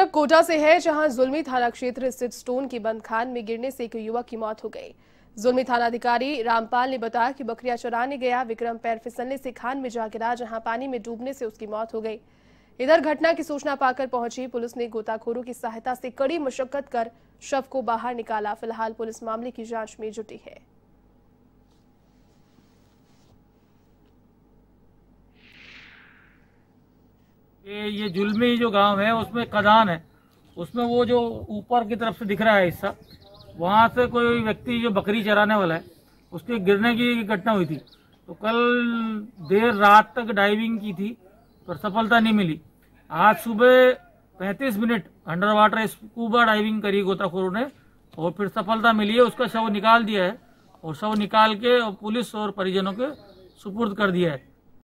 अब कोटा से है जहां जुलमी थाना क्षेत्र स्थित स्टोन की बंद खान में गिरने से एक युवक की मौत हो गई जुलमी थाना अधिकारी रामपाल ने बताया कि बकरिया चराने गया विक्रम पैर फिसलने से खान में जा गिरा जहां पानी में डूबने से उसकी मौत हो गई इधर घटना की सूचना पाकर पहुंची पुलिस ने गोताखोरों की सहायता से कड़ी मशक्कत कर शव को बाहर निकाला फिलहाल पुलिस मामले की जांच में जुटी है ये ये जुलमी जो गांव है उसमें कदान है उसमें वो जो ऊपर की तरफ से दिख रहा है हिस्सा वहाँ से कोई व्यक्ति जो बकरी चराने वाला है उसके गिरने की घटना हुई थी तो कल देर रात तक डाइविंग की थी पर सफलता नहीं मिली आज सुबह 35 minute under water scuba diving करी गोताखोरों ने और फिर सफलता मिली है उसका शव निकाल दिया है और शव निकाल के और पुलिस और परिजनों के सुपुर्द कर दिया है